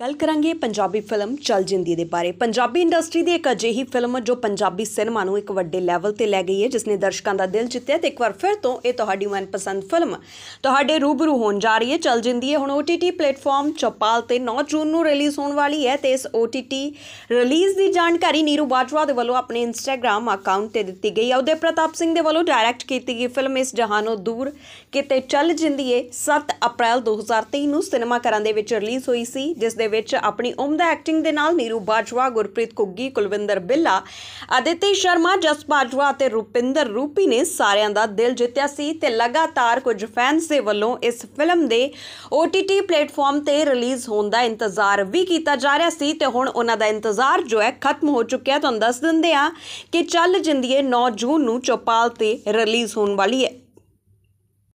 ਗੱਲ ਕਰਾਂਗੇ ਪੰਜਾਬੀ ਫਿਲਮ ਚਲ ਜਿੰਦੀ ਦੇ ਬਾਰੇ ਪੰਜਾਬੀ ਇੰਡਸਟਰੀ ਦੀ ਇੱਕ ਅਜਿਹੀ ਫਿਲਮ ਜੋ ਪੰਜਾਬੀ ਸਿਨੇਮਾ ਨੂੰ ਇੱਕ ਵੱਡੇ ਲੈਵਲ ਤੇ ਲੈ ਗਈ ਹੈ ਜਿਸ ਨੇ ਦਰਸ਼ਕਾਂ ਦਾ ਦਿਲ ਜਿੱਤਿਆ ਤੇ ਇੱਕ ਵਾਰ ਫਿਰ ਤੋਂ ਇਹ ਤੁਹਾਡੀ ਮਨਪਸੰਦ ਫਿਲਮ ਤੁਹਾਡੇ ਰੂਬਰੂ ਹੋਣ ਜਾ ਰਹੀ ਹੈ ਚਲ ਜਿੰਦੀ ਹੈ ਹੁਣ OTT ਪਲੇਟਫਾਰਮ ਚਪਾਲ ਤੇ 9 ਜੂਨ ਨੂੰ ਰਿਲੀਜ਼ ਹੋਣ ਵਾਲੀ ਹੈ ਤੇ ਇਸ OTT ਰਿਲੀਜ਼ ਦੀ ਜਾਣਕਾਰੀ ਨੀਰੂ ਬਾਜਵਾ ਦੇ ਵੱਲੋਂ ਆਪਣੇ ਇੰਸਟਾਗ੍ਰam ਅਕਾਊਂਟ ਤੇ ਦਿੱਤੀ ਗਈ ਹੈ ਉਹਦੇ ਪ੍ਰਤਾਪ ਸਿੰਘ ਦੇ ਵੱਲੋਂ ਡਾਇਰੈਕਟ ਕੀਤੀ ਗਈ ਫਿਲਮ ਇਸ ਜਹਾਨੋਂ ਦੂਰ ਕਿਤੇ ਚਲ ਜਿੰਦੀ ਹੈ 7 ਅਪ੍ਰੈਲ 2023 ਨੂੰ ਸਿਨੇਮਾ ਘਰਾਂ ਦੇ ਵਿੱਚ ਰਿਲੀਜ਼ ਹੋਈ ਸੀ ਜਿਸ ਦੇ ਵਿੱਚ ਆਪਣੀ ਉਮਦਾ ਐਕਟਿੰਗ ਦੇ ਨਾਲ ਨੀਰੂ ਬਾਜਵਾ ਗੁਰਪ੍ਰੀਤ ਕੁੱਗੀ ਕੁਲਵਿੰਦਰ ਬਿੱਲਾ ਅਦਿਤੀ ਸ਼ਰਮਾ ਜਸ ਬਾਜਵਾ ਅਤੇ ਰੁਪਿੰਦਰ ਰੂਪੀ ਨੇ ਸਾਰਿਆਂ ਦਾ ਦਿਲ ਜਿੱਤਿਆ ਸੀ ਤੇ ਲਗਾਤਾਰ ਕੁਝ ਫੈਨਸ ਦੇ ਵੱਲੋਂ ਇਸ ਫਿਲਮ ਦੇ OTT ਪਲੇਟਫਾਰਮ ਤੇ ਰਿਲੀਜ਼ ਹੋਣ ਦਾ ਇੰਤਜ਼ਾਰ ਵੀ ਕੀਤਾ ਜਾ ਰਿਹਾ ਸੀ ਤੇ ਹੁਣ ਉਹਨਾਂ ਦਾ ਇੰਤਜ਼ਾਰ ਜੋ ਹੈ ਖਤਮ ਹੋ ਚੁੱਕਿਆ ਤੁਹਾਨੂੰ ਦੱਸ ਦਿੰਦੇ ਆ ਕਿ ਚੱਲ ਜਿੰਦੀਏ 9 ਜੂਨ ਨੂੰ ਚੌਪਾਲ ਤੇ ਰਿਲੀਜ਼ ਹੋਣ ਵਾਲੀ ਹੈ